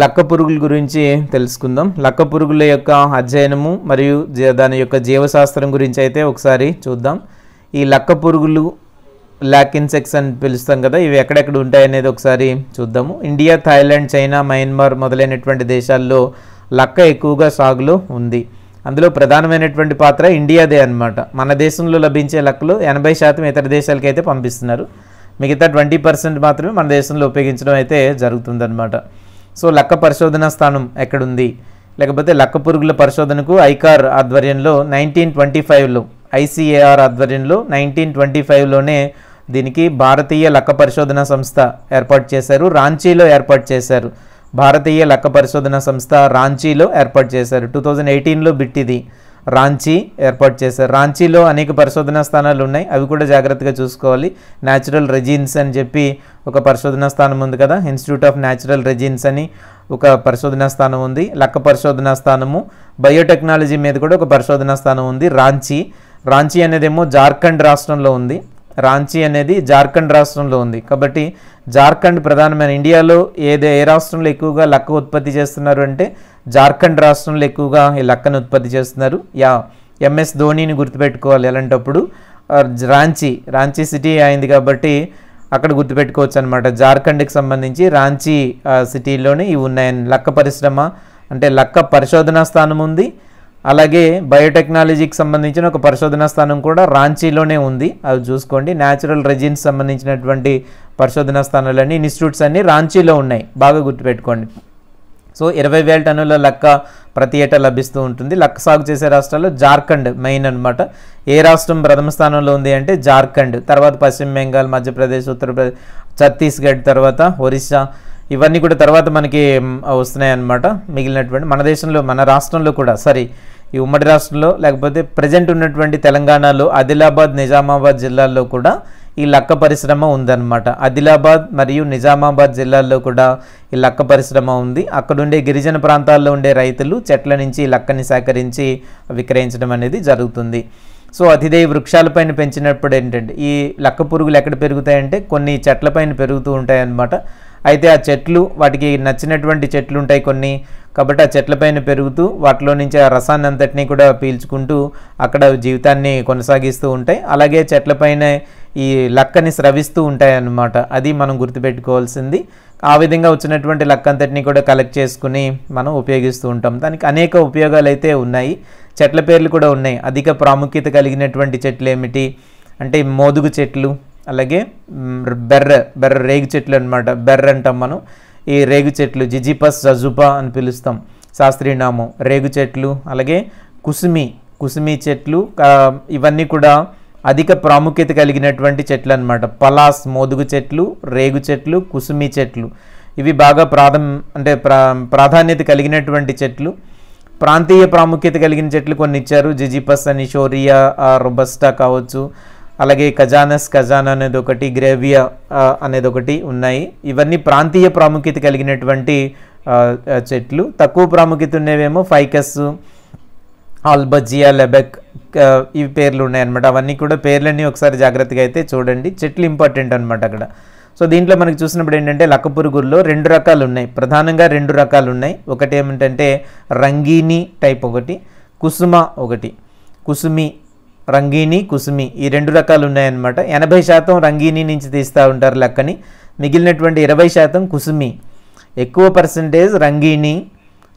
లక్క పురుగుల గురించి తెలుసుకుందాం లక్క పురుగుల యొక్క అధ్యయనము మరియు దాని యొక్క జీవశాస్త్రం గురించి అయితే ఒకసారి చూద్దాం ఈ లక్క పురుగులు లాక్ ఇన్సెక్స్ అని పిలుస్తాం కదా ఇవి ఎక్కడెక్కడ ఉంటాయనేది ఒకసారి చూద్దాము ఇండియా థాయిలాండ్ చైనా మయన్మార్ మొదలైనటువంటి దేశాల్లో లక్క ఎక్కువగా సాగులో ఉంది అందులో ప్రధానమైనటువంటి పాత్ర ఇండియాదే అనమాట మన దేశంలో లభించే లక్కలు ఎనభై శాతం ఇతర దేశాలకైతే పంపిస్తున్నారు మిగతా ట్వంటీ పర్సెంట్ మాత్రమే మన దేశంలో ఉపయోగించడం అయితే జరుగుతుందన్నమాట సో లక్క పరిశోధన స్థానం ఎక్కడుంది లేకపోతే లక్క పురుగుల పరిశోధనకు ఐకార్ ఆధ్వర్యంలో నైన్టీన్ ట్వంటీ ఫైవ్లో ఐసీఏఆర్ ఆధ్వర్యంలో నైన్టీన్ ట్వంటీ ఫైవ్లోనే దీనికి భారతీయ లక్క పరిశోధన సంస్థ ఏర్పాటు చేశారు రాంచీలో ఏర్పాటు చేశారు భారతీయ లక్క పరిశోధన సంస్థ రాంచీలో ఏర్పాటు చేశారు టూ థౌజండ్ ఎయిటీన్లో బిట్టిది రాంచీ ఏర్పాటు చేశారు రాంచీలో అనేక పరిశోధనా స్థానాలు ఉన్నాయి అవి కూడా జాగ్రత్తగా చూసుకోవాలి న్యాచురల్ రెజిన్స్ అని చెప్పి ఒక పరిశోధనా స్థానం ఉంది కదా ఇన్స్టిట్యూట్ ఆఫ్ న్యాచురల్ రెజిన్స్ అని ఒక పరిశోధనా స్థానం ఉంది లక్క పరిశోధనా స్థానము బయోటెక్నాలజీ మీద కూడా ఒక పరిశోధనా స్థానం ఉంది రాంచీ రాంచీ అనేదేమో జార్ఖండ్ రాష్ట్రంలో ఉంది రాంచీ అనేది జార్ఖండ్ రాష్ట్రంలో ఉంది కాబట్టి జార్ఖండ్ ప్రధానమైన ఇండియాలో ఏదే ఏ రాష్ట్రంలో ఎక్కువగా లక్క ఉత్పత్తి చేస్తున్నారు అంటే జార్ఖండ్ రాష్ట్రంలో ఎక్కువగా ఈ లక్కను ఉత్పత్తి చేస్తున్నారు యా ఎంఎస్ ధోనిని గుర్తుపెట్టుకోవాలి అలాంటప్పుడు రాంచీ రాంచీ సిటీ అయింది కాబట్టి అక్కడ గుర్తుపెట్టుకోవచ్చు అనమాట జార్ఖండ్కి సంబంధించి రాంచీ సిటీలోనే ఇవి ఉన్నాయని లక్క పరిశ్రమ అంటే లక్క పరిశోధనా స్థానం ఉంది అలాగే బయోటెక్నాలజీకి సంబంధించిన ఒక పరిశోధనా స్థానం కూడా రాంచీలోనే ఉంది అవి చూసుకోండి న్యాచురల్ రెజిన్స్ సంబంధించినటువంటి పరిశోధనా స్థానాలన్నీ ఇన్స్టిట్యూట్స్ అన్నీ రాంచీలో ఉన్నాయి బాగా గుర్తుపెట్టుకోండి సో ఇరవై వేల టన్నుల లక్క ప్రతి ఏటా లభిస్తూ ఉంటుంది లక్క సాగు చేసే రాష్ట్రాల్లో జార్ఖండ్ మెయిన్ అనమాట ఏ రాష్ట్రం ప్రథమ స్థానంలో ఉంది అంటే జార్ఖండ్ తర్వాత పశ్చిమ బెంగాల్ మధ్యప్రదేశ్ ఉత్తరప్రదేశ్ ఛత్తీస్గఢ్ తర్వాత ఒరిస్సా ఇవన్నీ కూడా తర్వాత మనకి వస్తున్నాయి అనమాట మిగిలినటువంటి మన దేశంలో మన రాష్ట్రంలో కూడా సారీ ఈ ఉమ్మడి రాష్ట్రంలో లేకపోతే ప్రజెంట్ ఉన్నటువంటి తెలంగాణలో ఆదిలాబాద్ నిజామాబాద్ జిల్లాల్లో కూడా ఈ లక్క పరిశ్రమ ఉందన్నమాట ఆదిలాబాద్ మరియు నిజామాబాద్ జిల్లాల్లో కూడా ఈ లక్క పరిశ్రమ ఉంది అక్కడుండే గిరిజన ప్రాంతాల్లో ఉండే రైతులు చెట్ల నుంచి లక్కని సేకరించి విక్రయించడం అనేది జరుగుతుంది సో అతిథేయ వృక్షాలపైన పెంచినప్పుడు ఏంటంటే ఈ లక్క పురుగులు ఎక్కడ పెరుగుతాయంటే కొన్ని చెట్లపైన పెరుగుతూ ఉంటాయన్నమాట అయితే ఆ చెట్లు వాటికి నచ్చినటువంటి చెట్లు ఉంటాయి కొన్ని కాబట్టి ఆ చెట్లపైన పెరుగుతూ వాటిలో నుంచి ఆ రసాన్ని అంతటినీ కూడా పీల్చుకుంటూ అక్కడ జీవితాన్ని కొనసాగిస్తూ ఉంటాయి అలాగే చెట్లపైన ఈ లక్కని స్రవిస్తూ ఉంటాయి అన్నమాట అది మనం గుర్తుపెట్టుకోవాల్సింది ఆ విధంగా వచ్చినటువంటి లక్క అంతటిని కూడా కలెక్ట్ చేసుకుని మనం ఉపయోగిస్తూ ఉంటాం దానికి అనేక ఉపయోగాలు అయితే ఉన్నాయి చెట్ల పేర్లు కూడా ఉన్నాయి అధిక ప్రాముఖ్యత కలిగినటువంటి చెట్లు ఏమిటి అంటే మోదుగు చెట్లు అలాగే బెర్ర బెర్ర రేగు చెట్లు అనమాట బెర్ర అంటాం మనం ఈ రేగు చెట్లు జిజిపస్ జజుపా అని పిలుస్తాం నామం రేగు చెట్లు అలాగే కుసుమి కుసుమి చెట్లు ఇవన్నీ కూడా అధిక ప్రాముఖ్యత కలిగినటువంటి చెట్లు అనమాట పలాస్ మోదుగు చెట్లు రేగు చెట్లు కుసుమి చెట్లు ఇవి బాగా ప్రాధం అంటే ప్రా ప్రాధాన్యత కలిగినటువంటి చెట్లు ప్రాంతీయ ప్రాముఖ్యత కలిగిన చెట్లు కొన్ని ఇచ్చారు జిజిపస్ అని షోరియా రొబస్టా కావచ్చు అలాగే ఖజానస్ ఖజానా అనేది ఒకటి గ్రేవియా అనేది ఒకటి ఉన్నాయి ఇవన్నీ ప్రాంతీయ ప్రాముఖ్యత కలిగినటువంటి చెట్లు తక్కువ ప్రాముఖ్యత ఉన్నవేమో ఫైకస్ ఆల్బజియా లెబెక్ ఇవి పేర్లు ఉన్నాయన్నమాట అవన్నీ కూడా పేర్లన్నీ ఒకసారి జాగ్రత్తగా అయితే చూడండి చెట్లు ఇంపార్టెంట్ అనమాట అక్కడ సో దీంట్లో మనకి చూసినప్పుడు ఏంటంటే లక్కపురుగుల్లో రెండు రకాలు ఉన్నాయి ప్రధానంగా రెండు రకాలు ఉన్నాయి ఒకటి ఏమిటంటే రంగీని టైప్ ఒకటి కుసుమ ఒకటి కుసుమి రంగీని కుసుమి ఈ రెండు రకాలు ఉన్నాయన్నమాట ఎనభై శాతం రంగీని నుంచి తీస్తూ ఉంటారు లెక్కని మిగిలినటువంటి ఇరవై శాతం కుసుమి ఎక్కువ పర్సంటేజ్ రంగీని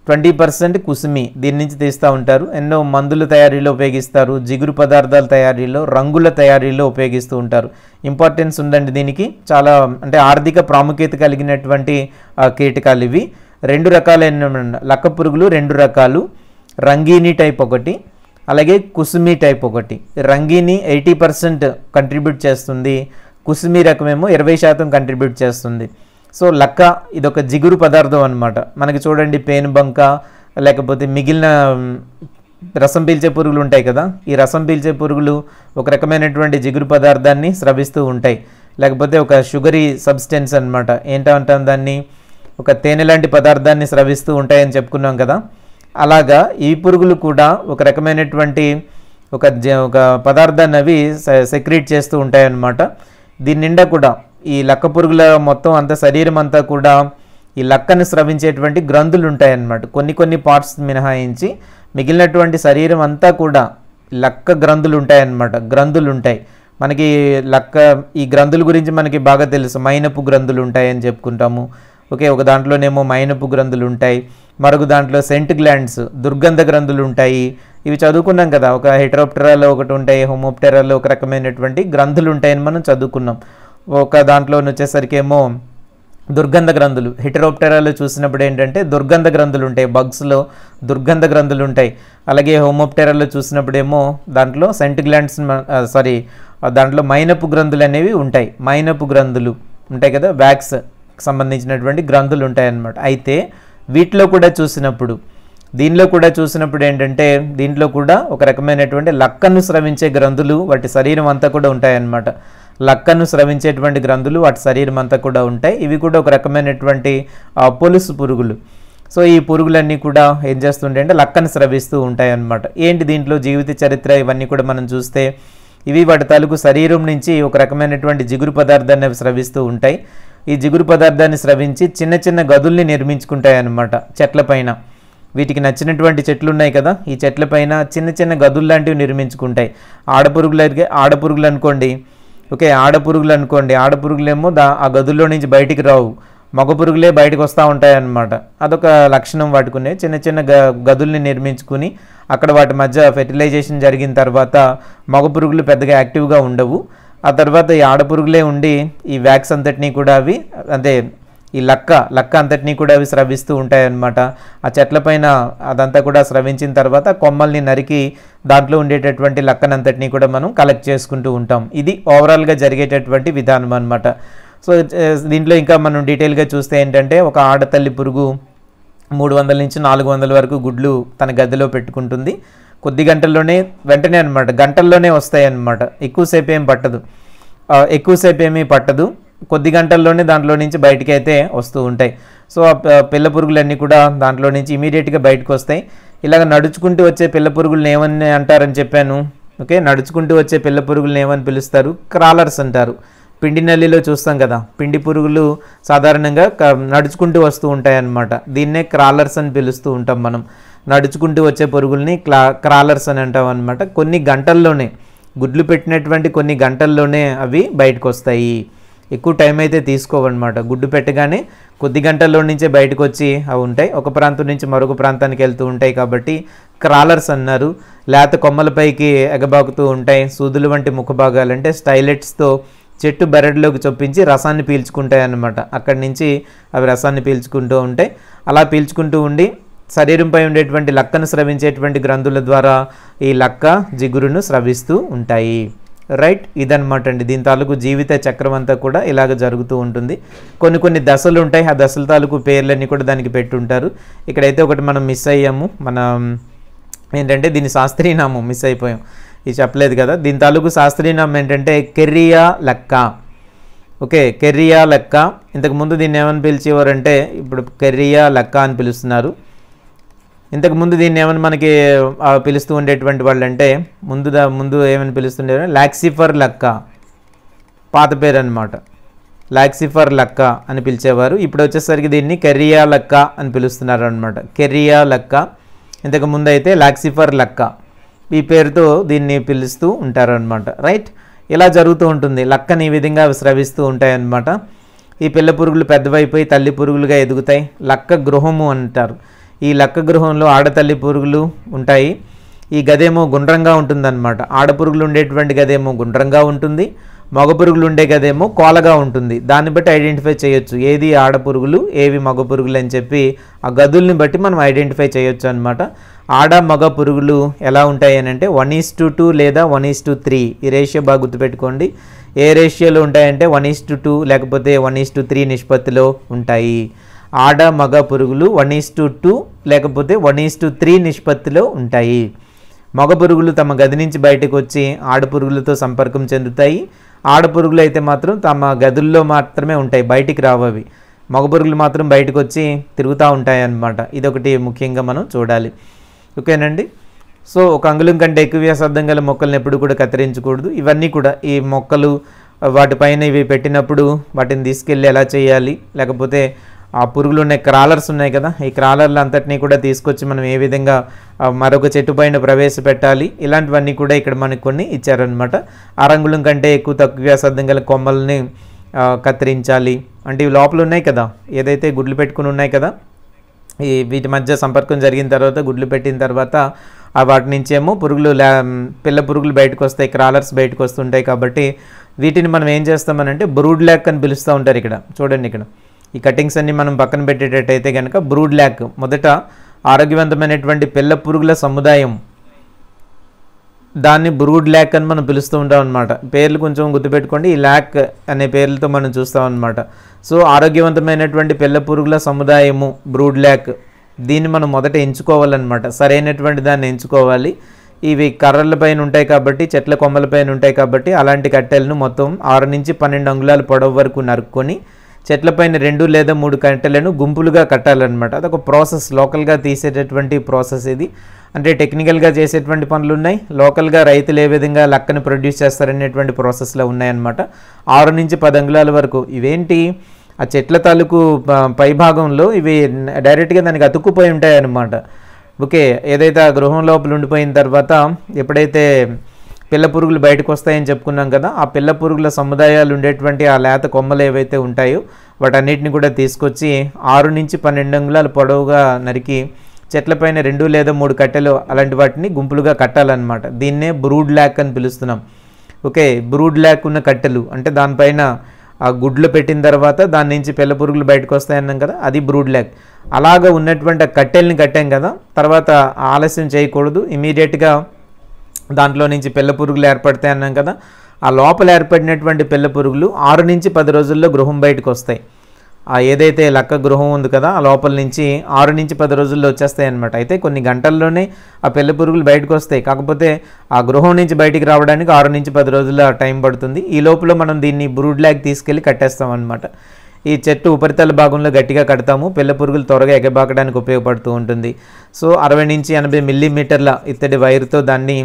ట్వంటీ పర్సెంట్ కుసుమి దీని నుంచి తీస్తూ ఉంటారు ఎన్నో మందుల తయారీలో ఉపయోగిస్తారు జిగురు పదార్థాల తయారీలో రంగుల తయారీలో ఉపయోగిస్తూ ఉంటారు ఇంపార్టెన్స్ ఉందండి దీనికి చాలా అంటే ఆర్థిక ప్రాముఖ్యత కలిగినటువంటి కీటకాలు ఇవి రెండు రకాలైన లక్క పురుగులు రెండు రకాలు రంగీని టైప్ ఒకటి అలాగే కుసుమి టైప్ ఒకటి రంగిని ఎయిటీ పర్సెంట్ కంట్రిబ్యూట్ చేస్తుంది కుసుమి రకమేమో ఇరవై శాతం కంట్రిబ్యూట్ చేస్తుంది సో లక్క ఇదొక జిగురు పదార్థం అనమాట మనకి చూడండి పేను బంక లేకపోతే మిగిలిన రసం పీల్చే పురుగులు ఉంటాయి కదా ఈ రసం పీల్చే పురుగులు ఒక రకమైనటువంటి జిగురు పదార్థాన్ని స్రవిస్తూ ఉంటాయి లేకపోతే ఒక షుగరీ సబ్స్టెన్స్ అనమాట ఏంటంటాం దాన్ని ఒక తేనె లాంటి పదార్థాన్ని స్రవిస్తూ ఉంటాయని చెప్పుకున్నాం కదా అలాగా ఈ పురుగులు కూడా ఒక రకమైనటువంటి ఒక ఒక పదార్థాన్ని అవి సెక్రీట్ చేస్తూ ఉంటాయన్నమాట దీని నిండా కూడా ఈ లక్క పురుగుల మొత్తం అంత శరీరం అంతా కూడా ఈ లక్కను స్రవించేటువంటి గ్రంథులు ఉంటాయన్నమాట కొన్ని కొన్ని పార్ట్స్ మినహాయించి మిగిలినటువంటి శరీరం అంతా కూడా లక్క గ్రంథులు ఉంటాయన్నమాట గ్రంథులు ఉంటాయి మనకి లక్క ఈ గ్రంథుల గురించి మనకి బాగా తెలుసు మైనపు గ్రంథులు ఉంటాయని చెప్పుకుంటాము ఓకే ఒక దాంట్లోనేమో మైనపు గ్రంథులు ఉంటాయి మరుగు దాంట్లో సెంట్ గ్లాండ్స్ దుర్గంధ గ్రంథులు ఉంటాయి ఇవి చదువుకున్నాం కదా ఒక హెటరోప్టెరాలో ఒకటి ఉంటాయి హోమోప్టెరాలో ఒక రకమైనటువంటి గ్రంథులు ఉంటాయని మనం చదువుకున్నాం ఒక దాంట్లో వచ్చేసరికి ఏమో దుర్గంధ గ్రంథులు హిటరోప్టెరాలో చూసినప్పుడు ఏంటంటే దుర్గంధ గ్రంథులు ఉంటాయి బగ్స్లో దుర్గంధ గ్రంథులు ఉంటాయి అలాగే హోమోప్టెరాలో చూసినప్పుడేమో దాంట్లో సెంట్ గ్లాండ్స్ సారీ దాంట్లో మైనపు గ్రంథులు అనేవి ఉంటాయి మైనపు గ్రంథులు ఉంటాయి కదా వ్యాక్స్ సంబంధించినటువంటి గ్రంథులు అన్నమాట అయితే వీటిలో కూడా చూసినప్పుడు దీనిలో కూడా చూసినప్పుడు ఏంటంటే దీంట్లో కూడా ఒక రకమైనటువంటి లక్కను స్రవించే గ్రంథులు వాటి శరీరం అంతా కూడా ఉంటాయన్నమాట లక్కను స్రవించేటువంటి గ్రంథులు వాటి శరీరం అంతా కూడా ఉంటాయి ఇవి కూడా ఒక రకమైనటువంటి పొలుసు పురుగులు సో ఈ పురుగులన్నీ కూడా ఏం చేస్తుంటే అంటే లక్కను స్రవిస్తూ ఉంటాయన్నమాట ఏంటి దీంట్లో జీవిత చరిత్ర ఇవన్నీ కూడా మనం చూస్తే ఇవి వాటి తాలూకు శరీరం నుంచి ఒక రకమైనటువంటి జిగురు పదార్థాన్ని స్రవిస్తూ ఉంటాయి ఈ జిగురు పదార్థాన్ని స్రవించి చిన్న చిన్న గదుల్ని నిర్మించుకుంటాయన్నమాట చెట్లపైన వీటికి నచ్చినటువంటి చెట్లు ఉన్నాయి కదా ఈ చెట్లపైన చిన్న చిన్న గదులు లాంటివి నిర్మించుకుంటాయి ఆడపురుగులు ఆడపురుగులు అనుకోండి ఓకే ఆడపురుగులు అనుకోండి ఆడపురుగులేమో దా ఆ గదుల్లో నుంచి బయటికి రావు మగ పురుగులే బయటకు వస్తూ ఉంటాయన్నమాట అదొక లక్షణం వాటికునే చిన్న చిన్న గ గదుల్ని నిర్మించుకుని అక్కడ వాటి మధ్య ఫెర్టిలైజేషన్ జరిగిన తర్వాత మగ పురుగులు పెద్దగా యాక్టివ్గా ఉండవు ఆ తర్వాత ఈ ఆడపురుగులే ఉండి ఈ వ్యాక్స్ అంతటినీ కూడా అవి అంటే ఈ లక్క లక్క అంతటినీ కూడా అవి స్రవిస్తూ ఉంటాయన్నమాట ఆ చెట్లపైన అదంతా కూడా స్రవించిన తర్వాత కొమ్మల్ని నరికి దాంట్లో ఉండేటటువంటి అంతటినీ కూడా మనం కలెక్ట్ చేసుకుంటూ ఉంటాం ఇది ఓవరాల్గా జరిగేటటువంటి విధానం అనమాట సో దీంట్లో ఇంకా మనం డీటెయిల్గా చూస్తే ఏంటంటే ఒక ఆడతల్లి పురుగు మూడు వందల నుంచి నాలుగు వందల వరకు గుడ్లు తన గదిలో పెట్టుకుంటుంది కొద్ది గంటల్లోనే వెంటనే అనమాట గంటల్లోనే వస్తాయి అనమాట ఎక్కువసేపు ఏం పట్టదు ఎక్కువసేపు ఏమీ పట్టదు కొద్ది గంటల్లోనే దాంట్లో నుంచి బయటికి అయితే వస్తూ ఉంటాయి సో ఆ పిల్ల పురుగులన్నీ కూడా దాంట్లో నుంచి ఇమీడియట్గా బయటకు వస్తాయి ఇలాగ నడుచుకుంటూ వచ్చే పిల్ల పురుగులను ఏమని అంటారని చెప్పాను ఓకే నడుచుకుంటూ వచ్చే పిల్ల పురుగులను ఏమని పిలుస్తారు క్రాలర్స్ అంటారు పిండి నల్లిలో చూస్తాం కదా పిండి పురుగులు సాధారణంగా నడుచుకుంటూ వస్తూ ఉంటాయన్నమాట దీన్నే క్రాలర్స్ అని పిలుస్తూ ఉంటాం మనం నడుచుకుంటూ వచ్చే పురుగుల్ని క్లా క్రాలర్స్ అని అంటాం అనమాట కొన్ని గంటల్లోనే గుడ్లు పెట్టినటువంటి కొన్ని గంటల్లోనే అవి బయటకు వస్తాయి ఎక్కువ టైం అయితే తీసుకోవన్నమాట గుడ్డు పెట్టగానే కొద్ది గంటల్లో నుంచే బయటకు వచ్చి అవి ఉంటాయి ఒక ప్రాంతం నుంచి మరొక ప్రాంతానికి వెళ్తూ ఉంటాయి కాబట్టి క్రాలర్స్ అన్నారు లేత కొమ్మలపైకి ఎగబాకుతూ ఉంటాయి సూదులు వంటి ముఖభాగాలు అంటే స్టైలెట్స్తో చెట్టు బెరడులోకి చొప్పించి రసాన్ని పీల్చుకుంటాయి అన్నమాట అక్కడి నుంచి అవి రసాన్ని పీల్చుకుంటూ ఉంటాయి అలా పీల్చుకుంటూ ఉండి శరీరంపై ఉండేటువంటి లక్కను స్రవించేటువంటి గ్రంథుల ద్వారా ఈ లక్క జిగురును స్రవిస్తూ ఉంటాయి రైట్ ఇదనమాట అండి దీని తాలూకు జీవిత చక్రం అంతా కూడా ఇలాగ జరుగుతూ ఉంటుంది కొన్ని కొన్ని దశలు ఉంటాయి ఆ దశల తాలూకు పేర్లన్నీ కూడా దానికి పెట్టుంటారు ఇక్కడైతే ఒకటి మనం మిస్ అయ్యాము మన ఏంటంటే దీని శాస్త్రీయనామం మిస్ అయిపోయాం ఇది చెప్పలేదు కదా దీని తాలూకు శాస్త్రీయనామం ఏంటంటే కెర్రియా లక్క ఓకే కెర్రియా లక్క ఇంతకుముందు దీన్ని ఏమని పిలిచేవారంటే ఇప్పుడు కెర్రియా లక్క అని పిలుస్తున్నారు ఇంతకుముందు దీన్ని ఏమని మనకి పిలుస్తూ ఉండేటువంటి వాళ్ళు అంటే ముందు ముందు ఏమని పిలుస్తుండేవారు లాక్సిఫర్ లక్క పాత పేరు అనమాట లాక్సిఫర్ లక్క అని పిలిచేవారు ఇప్పుడు వచ్చేసరికి దీన్ని కెరియా లక్క అని పిలుస్తున్నారు అనమాట కెరియా లక్క ఇంతకు ముందు అయితే లాక్సిఫర్ లక్క ఈ పేరుతో దీన్ని పిలుస్తూ ఉంటారు అనమాట రైట్ ఇలా జరుగుతూ ఉంటుంది లక్కని ఈ విధంగా స్రవిస్తూ ఉంటాయన్నమాట ఈ పిల్ల పురుగులు పెద్దవైపోయి తల్లి పురుగులుగా ఎదుగుతాయి లక్క గృహము అంటారు ఈ లక్క గృహంలో ఆడతల్లి పురుగులు ఉంటాయి ఈ గదేమో గుండ్రంగా ఉంటుందన్నమాట ఆడపురుగులు ఉండేటువంటి గదేమో గుండ్రంగా ఉంటుంది మగ పురుగులు ఉండే గదేమో కోలగా ఉంటుంది దాన్ని బట్టి ఐడెంటిఫై చేయొచ్చు ఏది ఆడపురుగులు ఏవి మగ పురుగులు అని చెప్పి ఆ గదుల్ని బట్టి మనం ఐడెంటిఫై చేయొచ్చు అనమాట ఆడ మగ పురుగులు ఎలా ఉంటాయి అని అంటే వన్ ఈస్ టు టూ లేదా వన్ ఈస్ టు త్రీ ఈ రేషియో బాగా గుర్తుపెట్టుకోండి ఏ రేషియోలో ఉంటాయంటే వన్ ఈస్ టు టూ లేకపోతే వన్ ఈస్ టు త్రీ నిష్పత్తిలో ఉంటాయి ఆడ మగ పురుగులు వన్ ఈస్ టు టూ లేకపోతే వన్ ఈస్ టు త్రీ నిష్పత్తిలో ఉంటాయి మగ పురుగులు తమ గది నుంచి బయటకు వచ్చి ఆడపురుగులతో సంపర్కం చెందుతాయి ఆడపురుగులు అయితే మాత్రం తమ గదుల్లో మాత్రమే ఉంటాయి బయటికి రావవి మగ పురుగులు మాత్రం బయటకు వచ్చి తిరుగుతూ ఉంటాయి అన్నమాట ఇదొకటి ముఖ్యంగా మనం చూడాలి ఓకేనండి సో ఒక అంగుళం కంటే ఎక్కువ వ్యాసార్థం గల మొక్కలను ఎప్పుడు కూడా కత్తిరించకూడదు ఇవన్నీ కూడా ఈ మొక్కలు వాటిపైన ఇవి పెట్టినప్పుడు వాటిని తీసుకెళ్ళి ఎలా చేయాలి లేకపోతే ఆ పురుగులు ఉన్నాయి క్రాలర్స్ ఉన్నాయి కదా ఈ క్రాలర్లు అంతటినీ కూడా తీసుకొచ్చి మనం ఏ విధంగా మరొక చెట్టు పైన ప్రవేశపెట్టాలి ఇలాంటివన్నీ కూడా ఇక్కడ మనకు కొన్ని ఇచ్చారనమాట అరంగులం కంటే ఎక్కువ తక్కువ వ్యాసార్థం గల కొమ్మల్ని కత్తిరించాలి అంటే ఇవి లోపల ఉన్నాయి కదా ఏదైతే గుడ్లు పెట్టుకుని ఉన్నాయి కదా ఈ వీటి మధ్య సంపర్కం జరిగిన తర్వాత గుడ్లు పెట్టిన తర్వాత ఆ వాటి నుంచేమో పురుగులు పిల్ల పురుగులు బయటకు వస్తాయి క్రాలర్స్ బయటకు వస్తుంటాయి కాబట్టి వీటిని మనం ఏం చేస్తామనంటే బ్రూడ్ ల్యాక్ అని పిలుస్తూ ఉంటారు ఇక్కడ చూడండి ఇక్కడ ఈ కటింగ్స్ అన్ని మనం పక్కన పెట్టేటట్టయితే కనుక బ్రూడ్ ల్యాక్ మొదట ఆరోగ్యవంతమైనటువంటి పిల్ల పురుగుల సముదాయం దాన్ని బ్రూడ్ ల్యాక్ అని మనం పిలుస్తూ ఉంటాం అనమాట పేర్లు కొంచెం గుర్తుపెట్టుకోండి ఈ ల్యాక్ అనే పేర్లతో మనం చూస్తాం అనమాట సో ఆరోగ్యవంతమైనటువంటి పిల్ల పురుగుల సముదాయము బ్రూడ్ ల్యాక్ దీన్ని మనం మొదట ఎంచుకోవాలన్నమాట సరైనటువంటి దాన్ని ఎంచుకోవాలి ఇవి కర్రల పైన ఉంటాయి కాబట్టి చెట్ల కొమ్మల పైన ఉంటాయి కాబట్టి అలాంటి కట్టెలను మొత్తం ఆరు నుంచి పన్నెండు అంగుళాలు పొడవు వరకు నరుక్కొని చెట్లపైన రెండు లేదా మూడు కట్టెలను గుంపులుగా కట్టాలన్నమాట అదొక ప్రాసెస్ లోకల్గా తీసేటటువంటి ప్రాసెస్ ఇది అంటే టెక్నికల్గా చేసేటువంటి పనులు ఉన్నాయి లోకల్గా రైతులు ఏ విధంగా లక్కని ప్రొడ్యూస్ చేస్తారనేటువంటి ప్రాసెస్లో ఉన్నాయన్నమాట ఆరు నుంచి పది అంగుళాల వరకు ఇవేంటి ఆ చెట్ల తాలూకు పైభాగంలో ఇవి డైరెక్ట్గా దానికి అతుక్కుపోయి ఉంటాయన్నమాట ఓకే ఏదైతే ఆ గృహం లోపల ఉండిపోయిన తర్వాత ఎప్పుడైతే పిల్ల పురుగులు బయటకు వస్తాయని చెప్పుకున్నాం కదా ఆ పిల్ల పురుగుల సముదాయాలు ఉండేటువంటి ఆ లేత కొమ్మలు ఏవైతే ఉంటాయో వాటన్నిటిని కూడా తీసుకొచ్చి ఆరు నుంచి పన్నెండు అంగుళాలు పొడవుగా నరికి చెట్లపైన రెండు లేదా మూడు కట్టెలు అలాంటి వాటిని గుంపులుగా కట్టాలన్నమాట దీన్నే బ్రూడ్ ల్యాక్ అని పిలుస్తున్నాం ఓకే బ్రూడ్ ల్యాక్ ఉన్న కట్టెలు అంటే దానిపైన ఆ గుడ్లు పెట్టిన తర్వాత దాని నుంచి పిల్ల పురుగులు బయటకు వస్తాయన్నాం కదా అది బ్రూడ్ ల్యాక్ అలాగ ఉన్నటువంటి కట్టెల్ని కట్టాం కదా తర్వాత ఆలస్యం చేయకూడదు ఇమీడియట్గా దాంట్లో నుంచి పిల్ల పురుగులు ఏర్పడతాయి అన్నాం కదా ఆ లోపల ఏర్పడినటువంటి పిల్ల పురుగులు ఆరు నుంచి పది రోజుల్లో గృహం బయటకు వస్తాయి ఆ ఏదైతే లక్క గృహం ఉంది కదా ఆ లోపల నుంచి ఆరు నుంచి పది రోజుల్లో వచ్చేస్తాయి అనమాట అయితే కొన్ని గంటల్లోనే ఆ పిల్ల పురుగులు బయటకు వస్తాయి కాకపోతే ఆ గృహం నుంచి బయటికి రావడానికి ఆరు నుంచి పది రోజుల టైం పడుతుంది ఈ లోపల మనం దీన్ని బ్రూడ్ ల్యాగ్ తీసుకెళ్ళి కట్టేస్తాం అనమాట ఈ చెట్టు ఉపరితల భాగంలో గట్టిగా కడతాము పిల్ల పురుగులు త్వరగా ఎగబాకడానికి ఉపయోగపడుతూ ఉంటుంది సో అరవై నుంచి ఎనభై మిల్లీమీటర్ల ఇత్తడి వైర్తో దాన్ని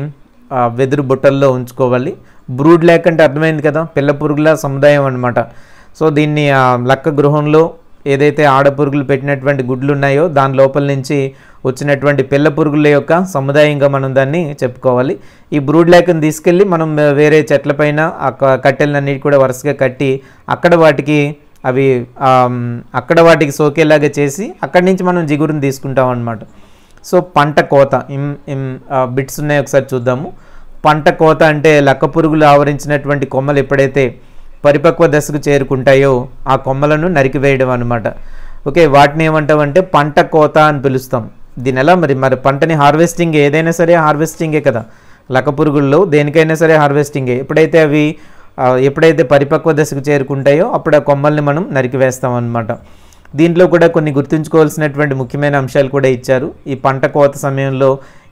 వెదురు బుట్టల్లో ఉంచుకోవాలి బ్రూడ్ లేకంటే అర్థమైంది కదా పిల్ల పురుగుల సముదాయం అనమాట సో దీన్ని లక్క గృహంలో ఏదైతే ఆడపురుగులు పెట్టినటువంటి గుడ్లు ఉన్నాయో దాని లోపల నుంచి వచ్చినటువంటి పిల్ల పురుగుల యొక్క సముదాయంగా మనం దాన్ని చెప్పుకోవాలి ఈ బ్రూడ్ లేకను తీసుకెళ్ళి మనం వేరే చెట్లపైన పైన కట్టెలన్నిటి కూడా వరుసగా కట్టి అక్కడ వాటికి అవి అక్కడ వాటికి సోకేలాగా చేసి అక్కడి నుంచి మనం జిగురుని తీసుకుంటాం అనమాట సో పంట కోత ఇమ్ బిట్స్ ఉన్నాయి ఒకసారి చూద్దాము పంట కోత అంటే లక్క పురుగులు ఆవరించినటువంటి కొమ్మలు ఎప్పుడైతే పరిపక్వ దశకు చేరుకుంటాయో ఆ కొమ్మలను నరికివేయడం అనమాట ఓకే వాటిని ఏమంటామంటే పంట కోత అని పిలుస్తాం దీని ఎలా మరి మరి పంటని హార్వెస్టింగ్ ఏదైనా సరే హార్వెస్టింగే కదా లక్క పురుగుల్లో దేనికైనా సరే హార్వెస్టింగే ఎప్పుడైతే అవి ఎప్పుడైతే పరిపక్వ దశకు చేరుకుంటాయో అప్పుడు ఆ కొమ్మల్ని మనం నరికివేస్తాం అనమాట దీంట్లో కూడా కొన్ని గుర్తుంచుకోవాల్సినటువంటి ముఖ్యమైన అంశాలు కూడా ఇచ్చారు ఈ పంట కోత సమయంలో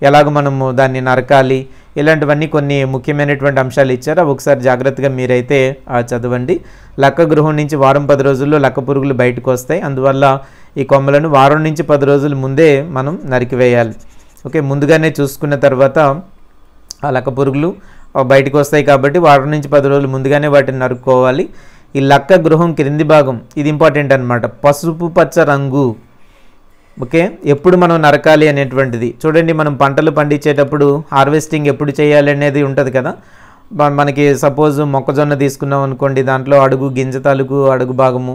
ఎలాగ మనము దాన్ని నరకాలి ఇలాంటివన్నీ కొన్ని ముఖ్యమైనటువంటి అంశాలు ఇచ్చారు అవి ఒకసారి జాగ్రత్తగా మీరైతే చదవండి లక్క గృహం నుంచి వారం పది రోజుల్లో లక్క పురుగులు బయటకు వస్తాయి అందువల్ల ఈ కొమ్మలను వారం నుంచి పది రోజుల ముందే మనం నరికివేయాలి ఓకే ముందుగానే చూసుకున్న తర్వాత ఆ లక్క పురుగులు బయటకు వస్తాయి కాబట్టి వారం నుంచి పది రోజులు ముందుగానే వాటిని నరుక్కోవాలి ఈ లక్క గృహం క్రింది భాగం ఇది ఇంపార్టెంట్ అనమాట పసుపు పచ్చ రంగు ఓకే ఎప్పుడు మనం నరకాలి అనేటువంటిది చూడండి మనం పంటలు పండించేటప్పుడు హార్వెస్టింగ్ ఎప్పుడు చేయాలి అనేది ఉంటుంది కదా మనకి సపోజ్ మొక్కజొన్న తీసుకున్నాం అనుకోండి దాంట్లో అడుగు గింజ తాలూకు అడుగు భాగము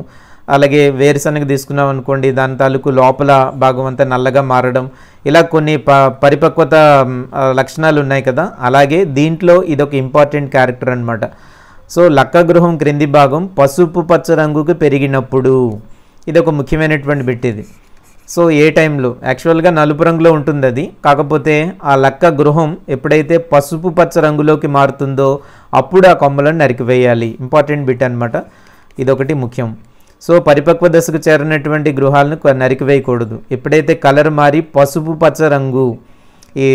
అలాగే వేరుశనగ తీసుకున్నాం అనుకోండి దాని తాలూకు లోపల భాగం అంతా నల్లగా మారడం ఇలా కొన్ని ప పరిపక్వత లక్షణాలు ఉన్నాయి కదా అలాగే దీంట్లో ఇదొక ఇంపార్టెంట్ క్యారెక్టర్ అనమాట సో లక్క గృహం క్రింది భాగం పసుపు పచ్చ రంగుకు పెరిగినప్పుడు ఇది ఒక ముఖ్యమైనటువంటి బిట్ ఇది సో ఏ టైంలో యాక్చువల్గా నలుపు రంగులో ఉంటుంది అది కాకపోతే ఆ లక్క గృహం ఎప్పుడైతే పసుపు పచ్చ రంగులోకి మారుతుందో అప్పుడు ఆ కొమ్మలను నరికివేయాలి ఇంపార్టెంట్ బిట్ అనమాట ఇదొకటి ముఖ్యం సో పరిపక్వ దశకు చేరినటువంటి గృహాలను నరికివేయకూడదు ఎప్పుడైతే కలర్ మారి పసుపు పచ్చ రంగు ఈ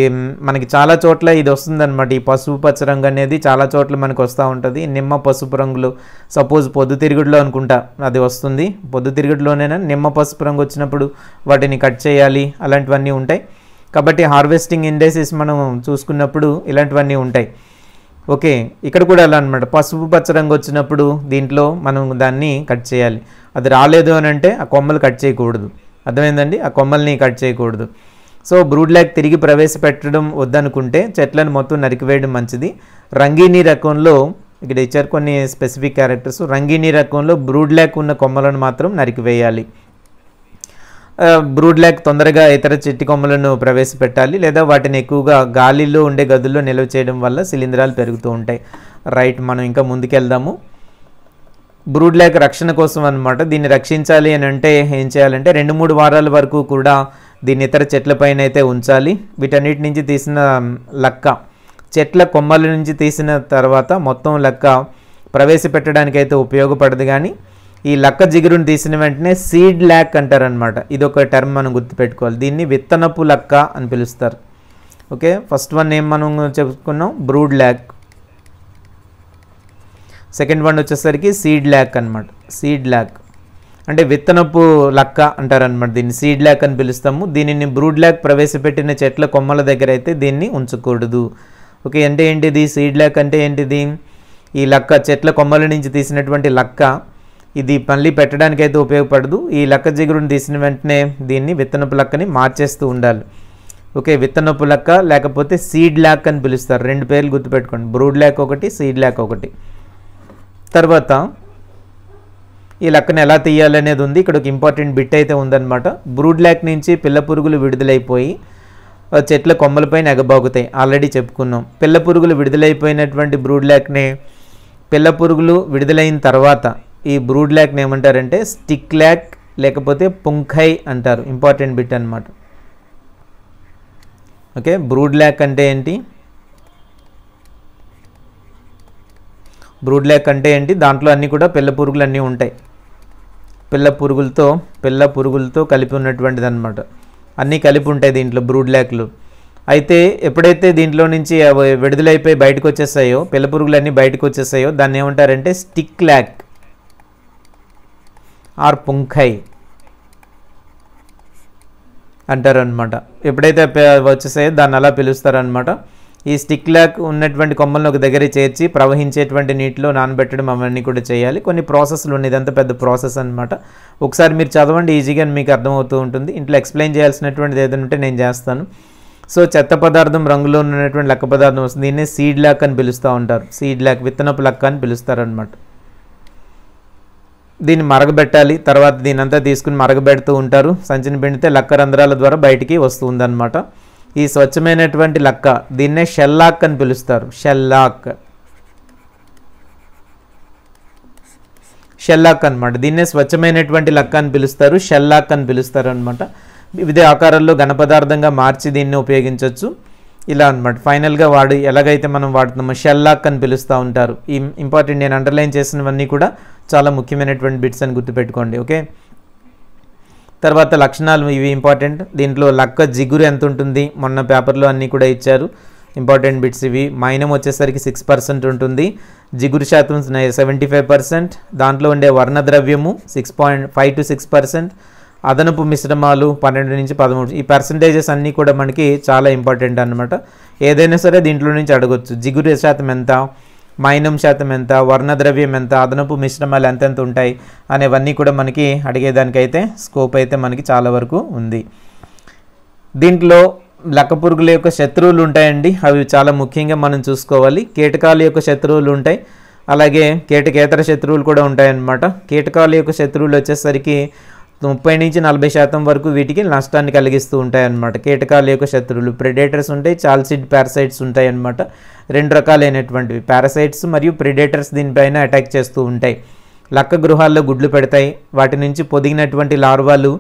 మనకి చాలా చోట్ల ఇది వస్తుందన్నమాట ఈ పసుపు పచ్చ రంగు అనేది చాలా చోట్ల మనకు వస్తూ ఉంటుంది నిమ్మ పసుపు రంగులు సపోజ్ పొద్దుతిరుగుడులో అనుకుంటా అది వస్తుంది పొద్దుతిరుగుడులోనైనా నిమ్మ పసుపు రంగు వచ్చినప్పుడు వాటిని కట్ చేయాలి అలాంటివన్నీ ఉంటాయి కాబట్టి హార్వెస్టింగ్ ఇండస్ట్రీస్ మనం చూసుకున్నప్పుడు ఇలాంటివన్నీ ఉంటాయి ఓకే ఇక్కడ కూడా అలా అనమాట పసుపు పచ్చ రంగు వచ్చినప్పుడు దీంట్లో మనం దాన్ని కట్ చేయాలి అది రాలేదు అని అంటే ఆ కొమ్మలు కట్ చేయకూడదు అర్థమైందండి ఆ కొమ్మల్ని కట్ చేయకూడదు సో బ్రూడ్లాగ్ తిరిగి ప్రవేశపెట్టడం వద్దనుకుంటే చెట్లను మొత్తం నరికివేయడం మంచిది రంగీని రకంలో ఇక్కడ ఇచ్చారు కొన్ని స్పెసిఫిక్ క్యారెక్టర్స్ రంగీని రకంలో బ్రూడ్లాక్ ఉన్న కొమ్మలను మాత్రం నరికివేయాలి బ్రూడ్లాక్ తొందరగా ఇతర చెట్టు కొమ్మలను ప్రవేశపెట్టాలి లేదా వాటిని ఎక్కువగా గాలిలో ఉండే గదుల్లో నిల్వ చేయడం వల్ల శిలీంధ్రాలు పెరుగుతూ ఉంటాయి రైట్ మనం ఇంకా ముందుకెళ్దాము బ్రూడ్లాక్ రక్షణ కోసం అనమాట దీన్ని రక్షించాలి అని అంటే ఏం చేయాలంటే రెండు మూడు వారాల వరకు కూడా దీన్ని ఇతర చెట్లపైన అయితే ఉంచాలి వీటన్నిటి నుంచి తీసిన లక్క చెట్ల కొమ్మల నుంచి తీసిన తర్వాత మొత్తం లక్క ప్రవేశపెట్టడానికి అయితే ఉపయోగపడదు కానీ ఈ లక్క జిగురుని తీసిన వెంటనే సీడ్ ల్యాక్ అంటారనమాట ఇది ఒక టర్మ్ మనం గుర్తుపెట్టుకోవాలి దీన్ని విత్తనపు లక్క అని పిలుస్తారు ఓకే ఫస్ట్ వన్ ఏం మనం చెప్పుకున్నాం బ్రూడ్ ల్యాక్ సెకండ్ వన్ వచ్చేసరికి సీడ్ ల్యాక్ అనమాట సీడ్ ల్యాక్ అంటే విత్తనపు లక్క అంటారనమాట దీన్ని సీడ్ ల్యాక్ అని పిలుస్తాము దీనిని బ్రూడ్ ల్యాక్ ప్రవేశపెట్టిన చెట్ల కొమ్మల దగ్గర అయితే దీన్ని ఉంచకూడదు ఓకే అంటే ఏంటిది సీడ్ ల్యాక్ అంటే ఏంటిది ఈ లక్క చెట్ల కొమ్మల నుంచి తీసినటువంటి లక్క ఇది పల్లి పెట్టడానికి అయితే ఉపయోగపడదు ఈ లక్క జిగురుని తీసిన వెంటనే దీన్ని విత్తనపు లక్కని మార్చేస్తూ ఉండాలి ఓకే విత్తనపు లక్క లేకపోతే సీడ్ ల్యాక్ అని పిలుస్తారు రెండు పేర్లు గుర్తుపెట్టుకోండి బ్రూడ్ ల్యాక్ ఒకటి సీడ్ ల్యాక్ ఒకటి తర్వాత ఈ లెక్కను ఎలా తీయాలనేది ఉంది ఇక్కడ ఒక ఇంపార్టెంట్ బిట్ అయితే ఉందన్నమాట బ్రూడ్ ల్యాక్ నుంచి పిల్ల పురుగులు విడుదలైపోయి చెట్ల కొమ్మలపైన ఎగబాగుతాయి ఆల్రెడీ చెప్పుకున్నాం పిల్ల పురుగులు విడుదలైపోయినటువంటి బ్రూడ్ ల్యాక్ని పిల్ల పురుగులు విడుదలైన తర్వాత ఈ బ్రూడ్ ల్యాక్ని ఏమంటారంటే స్టిక్ ల్యాక్ లేకపోతే పుంఖై అంటారు ఇంపార్టెంట్ బిట్ అనమాట ఓకే బ్రూడ్ ల్యాక్ అంటే ఏంటి బ్రూడ్ ల్యాక్ అంటే ఏంటి దాంట్లో అన్నీ కూడా పిల్ల పురుగులు అన్నీ ఉంటాయి పిల్ల పురుగులతో పిల్ల పురుగులతో కలిపి ఉన్నటువంటిది అనమాట అన్నీ కలిపి ఉంటాయి దీంట్లో బ్రూడ్ ల్యాక్లు అయితే ఎప్పుడైతే దీంట్లో నుంచి అవి విడుదలైపోయి బయటకు వచ్చేస్తాయో పిల్ల అన్నీ బయటకు వచ్చేస్తాయో దాన్ని ఏమంటారంటే స్టిక్ ల్యాక్ ఆర్ పుంఖై అంటారనమాట ఎప్పుడైతే వచ్చేసాయో దాన్ని అలా పిలుస్తారనమాట ఈ స్టిక్లకు ఉన్నటువంటి కొమ్మలను ఒక దగ్గర చేర్చి ప్రవహించేటువంటి నీటిలో నానబెట్టడం అవన్నీ కూడా చేయాలి కొన్ని ప్రాసెస్లు ఉన్నాయి ఇదంతా పెద్ద ప్రాసెస్ అనమాట ఒకసారి మీరు చదవండి ఈజీగా మీకు అర్థమవుతూ ఉంటుంది ఇంట్లో ఎక్స్ప్లెయిన్ చేయాల్సినటువంటిది ఏదైనా ఉంటే నేను చేస్తాను సో చెత్త పదార్థం రంగులో ఉన్నటువంటి లక్క పదార్థం వస్తుంది దీన్ని సీడ్ లాక్ అని పిలుస్తూ ఉంటారు సీడ్ లాక్ విత్తనపు లక్క అని పిలుస్తారనమాట దీన్ని మరగబెట్టాలి తర్వాత దీనంతా తీసుకుని మరగబెడుతూ ఉంటారు సంచిని పిండితే లక్క రంధ్రాల ద్వారా బయటికి వస్తుందన్నమాట ఈ స్వచ్ఛమైనటువంటి లక్క దీన్నే షెల్లాక్ అని పిలుస్తారు షెల్లాక్ షెల్లాక్ అనమాట దీన్నే స్వచ్ఛమైనటువంటి లక్క అని పిలుస్తారు షెల్లాక్ అని పిలుస్తారు అనమాట వివిధ ఆకారాల్లో ఘనపదార్థంగా మార్చి దీన్ని ఉపయోగించవచ్చు ఇలా అనమాట ఫైనల్గా వాడు ఎలాగైతే మనం వాడుతున్నామో షెల్లాక్ అని పిలుస్తూ ఉంటారు ఈ ఇంపార్టెంట్ నేను అండర్లైన్ చేసినవన్నీ కూడా చాలా ముఖ్యమైనటువంటి బిట్స్ అని గుర్తుపెట్టుకోండి ఓకే తర్వాత లక్షణాలు ఇవి ఇంపార్టెంట్ దీంట్లో లక్క జిగురు ఎంత ఉంటుంది మొన్న పేపర్లో అన్నీ కూడా ఇచ్చారు ఇంపార్టెంట్ బిట్స్ ఇవి మైనం వచ్చేసరికి సిక్స్ పర్సెంట్ ఉంటుంది జిగురు శాతం సెవెంటీ ఫైవ్ పర్సెంట్ దాంట్లో ఉండే వర్ణద్రవ్యము six point five to six percent అదనపు మిశ్రమాలు పన్నెండు నుంచి పదమూడు ఈ పర్సంటేజెస్ అన్నీ కూడా మనకి చాలా ఇంపార్టెంట్ అనమాట ఏదైనా సరే దీంట్లో నుంచి అడగచ్చు జిగురు శాతం ఎంత మైనం శాతం ఎంత వర్ణద్రవ్యం ఎంత అదనపు మిశ్రమాలు ఎంతెంత ఉంటాయి అనేవన్నీ కూడా మనకి అడిగేదానికైతే స్కోప్ అయితే మనకి చాలా వరకు ఉంది దీంట్లో పురుగుల యొక్క శత్రువులు ఉంటాయండి అవి చాలా ముఖ్యంగా మనం చూసుకోవాలి కీటకాల యొక్క శత్రువులు ఉంటాయి అలాగే కీటకేతర శత్రువులు కూడా ఉంటాయన్నమాట కీటకాల యొక్క శత్రువులు వచ్చేసరికి ముప్పై నుంచి నలభై శాతం వరకు వీటికి నష్టాన్ని కలిగిస్తూ ఉంటాయన్నమాట కీటకాల యొక్క శత్రువులు ప్రెడేటర్స్ ఉంటాయి చాల్సిడ్ పారసైట్స్ ఉంటాయి రెండు రకాలైనటువంటివి పారాసైట్స్ మరియు ప్రిడేటర్స్ దీనిపైన అటాక్ చేస్తూ ఉంటాయి లక్క గృహాల్లో గుడ్లు పెడతాయి వాటి నుంచి పొదిగినటువంటి లార్వాలు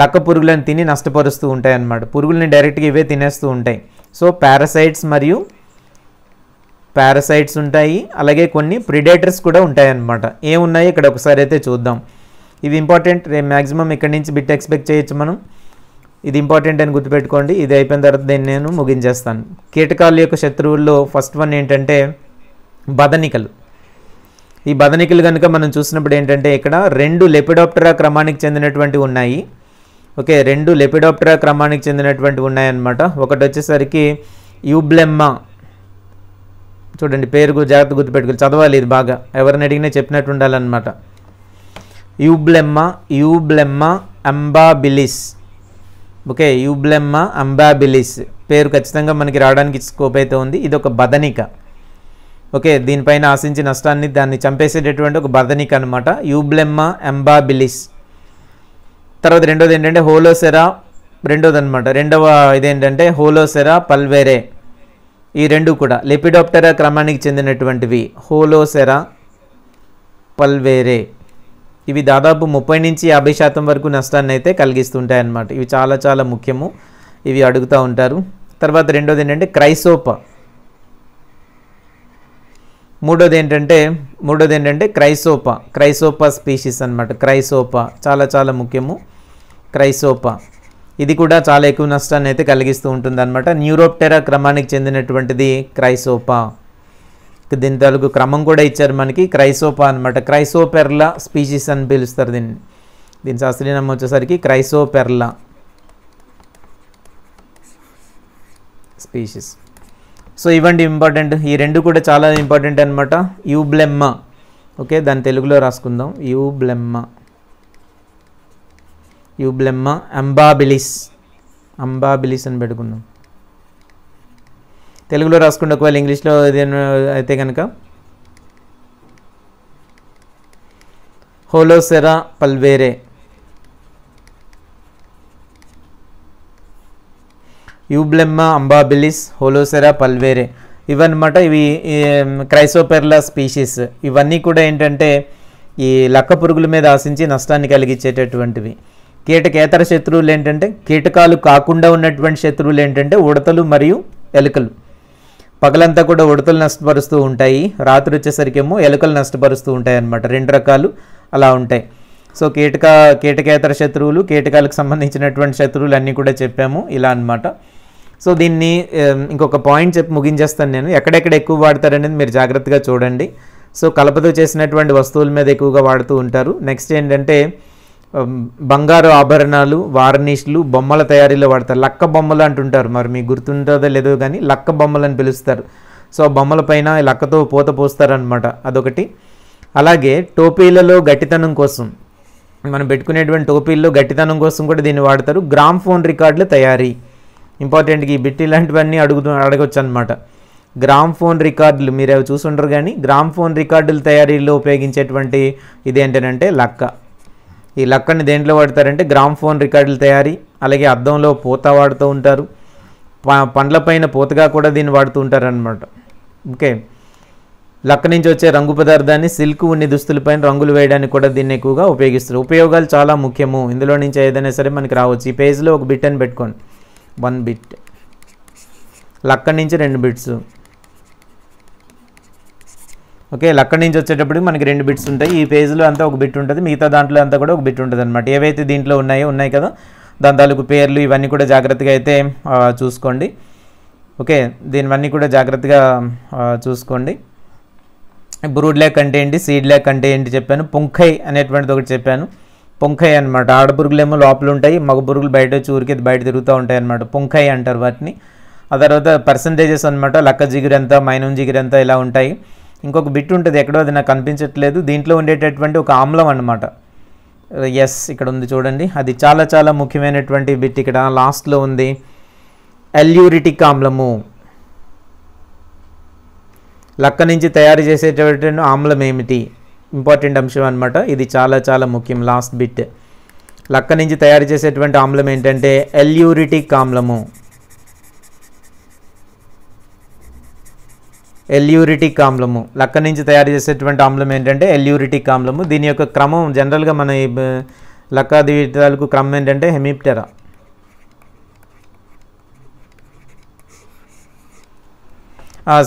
లక్క పురుగులను తిని నష్టపరుస్తూ ఉంటాయి అన్నమాట పురుగుల్ని డైరెక్ట్గా ఇవే తినేస్తూ ఉంటాయి సో పారాసైట్స్ మరియు పారాసైట్స్ ఉంటాయి అలాగే కొన్ని ప్రిడేటర్స్ కూడా ఉంటాయన్నమాట ఏమున్నాయి ఇక్కడ ఒకసారి అయితే చూద్దాం ఇవి ఇంపార్టెంట్ రేపు మ్యాక్సిమం ఇక్కడ నుంచి బిట్ ఎక్స్పెక్ట్ చేయొచ్చు మనం ఇది ఇంపార్టెంట్ అని గుర్తుపెట్టుకోండి ఇది అయిపోయిన తర్వాత దీన్ని నేను ముగించేస్తాను కీటకాల యొక్క శత్రువుల్లో ఫస్ట్ వన్ ఏంటంటే బదనికలు ఈ బదనికలు కనుక మనం చూసినప్పుడు ఏంటంటే ఇక్కడ రెండు లెపిడాప్టరా క్రమానికి చెందినటువంటి ఉన్నాయి ఓకే రెండు లెపిడాప్టరా క్రమానికి చెందినటువంటి ఉన్నాయన్నమాట ఒకటి వచ్చేసరికి యూబ్లెమ్మ చూడండి పేరు జాగ్రత్త గుర్తుపెట్టుకుని చదవాలి ఇది బాగా ఎవరిని అడిగినా చెప్పినట్టు ఉండాలన్నమాట యూబ్లెమ్మ యూబ్లెమ్మ అంబాబిలిస్ ఓకే యూబ్లెమ్మ అంబాబిలిస్ పేరు ఖచ్చితంగా మనకి రావడానికి స్కోప్ అయితే ఉంది ఇది ఒక బదనిక ఓకే దీనిపైన ఆశించి నష్టాన్ని దాన్ని చంపేసేటటువంటి ఒక బదనిక అనమాట యూబ్లెమ్మ అంబాబిలిస్ తర్వాత రెండోది ఏంటంటే హోలోసెరా రెండోది అనమాట రెండవ ఇదేంటంటే హోలోసెరా పల్వేరే ఈ రెండు కూడా లెపిడాప్టెరా క్రమానికి చెందినటువంటివి హోలోసెరా పల్వేరే ఇవి దాదాపు ముప్పై నుంచి యాభై శాతం వరకు నష్టాన్ని అయితే కలిగిస్తుంటాయన్నమాట ఇవి చాలా చాలా ముఖ్యము ఇవి అడుగుతూ ఉంటారు తర్వాత రెండోది ఏంటంటే క్రైసోప మూడోది ఏంటంటే మూడోది ఏంటంటే క్రైసోపా క్రైసోపా స్పీషీస్ అనమాట క్రైసోపా చాలా చాలా ముఖ్యము క్రైసోపా ఇది కూడా చాలా ఎక్కువ నష్టాన్ని అయితే కలిగిస్తూ ఉంటుంది అనమాట న్యూరోప్టెరా క్రమానికి చెందినటువంటిది క్రైసోపా దీని తాలూకు క్రమం కూడా ఇచ్చారు మనకి క్రైసోపా అనమాట క్రైసోపెర్లా స్పీషీస్ అని పిలుస్తారు దీన్ని దీని నమ్మ వచ్చేసరికి క్రైసోపెర్లా స్పీషీస్ సో ఇవ్వండి ఇంపార్టెంట్ ఈ రెండు కూడా చాలా ఇంపార్టెంట్ అనమాట యూబ్లెమ్మ ఓకే దాన్ని తెలుగులో రాసుకుందాం యూబ్లెమ్మ యూబ్లెమ్మ అంబాబిలిస్ అంబాబిలిస్ అని పెట్టుకుందాం తెలుగులో రాసుకుంటే ఒకవేళ ఇంగ్లీష్లో అయితే కనుక హోలోసెరా పల్వేరే యూబ్లెమ్మ అంబాబిలిస్ హోలోసెరా పల్వేరే ఇవన్నమాట ఇవి క్రైసోపెర్లా స్పీషీస్ ఇవన్నీ కూడా ఏంటంటే ఈ లక్క పురుగుల మీద ఆశించి నష్టాన్ని కలిగించేటటువంటివి కీటకేతర శత్రువులు ఏంటంటే కీటకాలు కాకుండా ఉన్నటువంటి శత్రువులు ఏంటంటే ఉడతలు మరియు ఎలుకలు పగలంతా కూడా ఉడతలు నష్టపరుస్తూ ఉంటాయి రాత్రి వచ్చేసరికేమో ఎలుకలు నష్టపరుస్తూ ఉంటాయి అనమాట రెండు రకాలు అలా ఉంటాయి సో కీటక కీటకేతర శత్రువులు కీటకాలకు సంబంధించినటువంటి శత్రువులు అన్నీ కూడా చెప్పాము ఇలా అనమాట సో దీన్ని ఇంకొక పాయింట్ చెప్పి ముగించేస్తాను నేను ఎక్కడెక్కడ ఎక్కువ వాడతారనేది మీరు జాగ్రత్తగా చూడండి సో కలపతో చేసినటువంటి వస్తువుల మీద ఎక్కువగా వాడుతూ ఉంటారు నెక్స్ట్ ఏంటంటే బంగారు ఆభరణాలు వార్నిష్లు బొమ్మల తయారీలో వాడతారు లక్క బొమ్మలు అంటుంటారు మరి మీకు గుర్తుంటుందో లేదో కానీ లక్క బొమ్మలు అని పిలుస్తారు సో బొమ్మలపైన లక్కతో పూత పోస్తారనమాట అదొకటి అలాగే టోపీలలో గట్టితనం కోసం మనం పెట్టుకునేటువంటి టోపీల్లో గట్టితనం కోసం కూడా దీన్ని వాడతారు గ్రామ్ ఫోన్ రికార్డుల తయారీ ఇంపార్టెంట్గా ఈ బిట్టి ఇలాంటివన్నీ అడుగుతూ అడగవచ్చు అనమాట గ్రామ్ ఫోన్ రికార్డులు మీరు అవి చూసుంటారు కానీ గ్రామ్ ఫోన్ రికార్డుల తయారీలో ఉపయోగించేటువంటి ఇదేంటంటే లక్క ఈ లక్కని దేంట్లో వాడతారంటే గ్రామ్ ఫోన్ రికార్డుల తయారీ అలాగే అద్దంలో పూత వాడుతూ ఉంటారు పండ్ల పైన పూతగా కూడా దీన్ని వాడుతూ ఉంటారనమాట ఓకే లక్క నుంచి వచ్చే రంగు పదార్థాన్ని సిల్క్ ఉన్ని దుస్తులపైన రంగులు వేయడానికి కూడా దీన్ని ఎక్కువగా ఉపయోగిస్తారు ఉపయోగాలు చాలా ముఖ్యము ఇందులో నుంచి ఏదైనా సరే మనకి రావచ్చు ఈ పేజ్లో ఒక బిట్ అని పెట్టుకోండి వన్ బిట్ లక్క నుంచి రెండు బిట్స్ ఓకే అక్కడి నుంచి వచ్చేటప్పటికి మనకి రెండు బిట్స్ ఉంటాయి ఈ పేజ్లో అంతా ఒక బిట్ ఉంటుంది మిగతా దాంట్లో అంతా కూడా ఒక బిట్ ఉంటుంది అనమాట ఏవైతే దీంట్లో ఉన్నాయో ఉన్నాయి కదా దాని తాలూకు పేర్లు ఇవన్నీ కూడా జాగ్రత్తగా అయితే చూసుకోండి ఓకే దీనివన్నీ కూడా జాగ్రత్తగా చూసుకోండి బ్రూడ్ ల్యాక్ అంటే ఏంటి సీడ్ ల్యాక్ అంటే ఏంటి చెప్పాను పుంఖై అనేటువంటిది ఒకటి చెప్పాను పుంఖై అనమాట ఏమో లోపల ఉంటాయి మగ బురుగులు బయట వచ్చి ఊరికి బయట తిరుగుతూ ఉంటాయి అనమాట పుంఖై అంటారు వాటిని ఆ తర్వాత పర్సంటేజెస్ అనమాట లక్క జిగురు ఎంత మైనం జిగురు ఇలా ఉంటాయి ఇంకొక బిట్ ఉంటుంది ఎక్కడో అది నాకు కనిపించట్లేదు దీంట్లో ఉండేటటువంటి ఒక ఆమ్లం అనమాట ఎస్ ఇక్కడ ఉంది చూడండి అది చాలా చాలా ముఖ్యమైనటువంటి బిట్ ఇక్కడ లాస్ట్లో ఉంది ఎల్యూరిటిక్ ఆమ్లము లక్క నుంచి తయారు చేసేటటువంటి ఆమ్లం ఏమిటి ఇంపార్టెంట్ అంశం అనమాట ఇది చాలా చాలా ముఖ్యం లాస్ట్ బిట్ లక్క నుంచి తయారు చేసేటువంటి ఆమ్లం ఏంటంటే ఎల్యూరిటిక్ ఆమ్లము ఎల్యూరిటిక్ ఆమ్లము లక్క నుంచి తయారు చేసేటువంటి ఆమ్లం ఏంటంటే ఎల్యూరిటిక్ ఆమ్లము దీని యొక్క క్రమం జనరల్గా మన లక్క ద్వీపాలకు క్రమం ఏంటంటే హెమిప్టెరా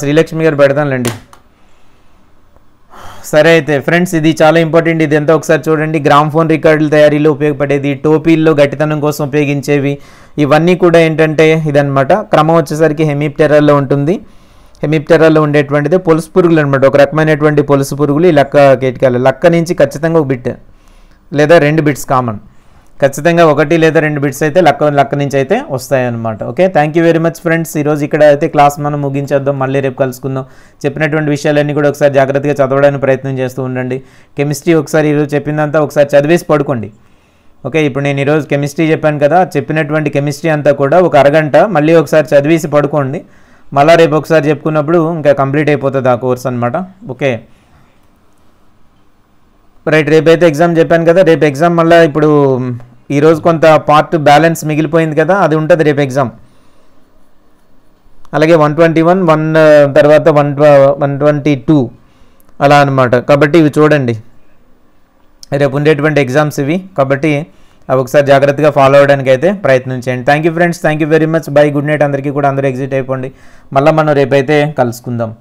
శ్రీలక్ష్మి గారు పెడతానులేండి సరే అయితే ఫ్రెండ్స్ ఇది చాలా ఇంపార్టెంట్ ఇది ఎంతో ఒకసారి చూడండి గ్రామ్ ఫోన్ రికార్డుల తయారీలో ఉపయోగపడేది టోపీల్లో గట్టితనం కోసం ఉపయోగించేవి ఇవన్నీ కూడా ఏంటంటే ఇదనమాట క్రమం వచ్చేసరికి హెమిప్టెరాలో ఉంటుంది హెమిప్టెరాలో ఉండేటువంటిది పొలుసు పురుగులు అనమాట ఒక రకమైనటువంటి పొలుసు పురుగులు ఈ లక్క కేటకాయలు లక్క నుంచి ఖచ్చితంగా ఒక బిట్ లేదా రెండు బిట్స్ కామన్ ఖచ్చితంగా ఒకటి లేదా రెండు బిట్స్ అయితే లక్క లక్క నుంచి అయితే వస్తాయన్నమాట okay thank you very much friends ఈరోజు ఇక్కడ అయితే క్లాస్ మనం ముగించేద్దాం మళ్ళీ రేపు కలుసుకుందాం చెప్పినటువంటి విషయాలన్నీ కూడా ఒకసారి జాగ్రత్తగా చదవడానికి ప్రయత్నం చేస్తూ ఉండండి కెమిస్ట్రీ ఒకసారి ఈరోజు చెప్పిందంతా ఒకసారి చదివేసి పడుకోండి ఓకే ఇప్పుడు నేను ఈరోజు కెమిస్ట్రీ చెప్పాను కదా చెప్పినటువంటి కెమిస్ట్రీ అంతా కూడా ఒక అరగంట మళ్ళీ ఒకసారి చదివేసి పడుకోండి మళ్ళీ రేపు ఒకసారి చెప్పుకున్నప్పుడు ఇంకా కంప్లీట్ అయిపోతుంది ఆ కోర్స్ అనమాట ఓకే రైట్ రేపైతే ఎగ్జామ్ చెప్పాను కదా రేపు ఎగ్జామ్ మళ్ళీ ఇప్పుడు ఈరోజు కొంత పార్ట్ బ్యాలెన్స్ మిగిలిపోయింది కదా అది ఉంటుంది రేపు ఎగ్జామ్ అలాగే వన్ ట్వంటీ వన్ వన్ తర్వాత వన్ వన్ ట్వంటీ టూ అలా అనమాట కాబట్టి ఇవి చూడండి రేపు ఉండేటువంటి ఎగ్జామ్స్ ఇవి కాబట్టి అవి ఒకసారి జాగ్రత్తగా ఫాలో అవ్వడానికి అయితే ప్రయత్నం చేయండి thank you friends thank you very much bye good night అందరికీ కూడా అందరూ ఎగ్జిట్ అయిపోండి మళ్ళీ మనం రేపైతే కలుసుకుందాం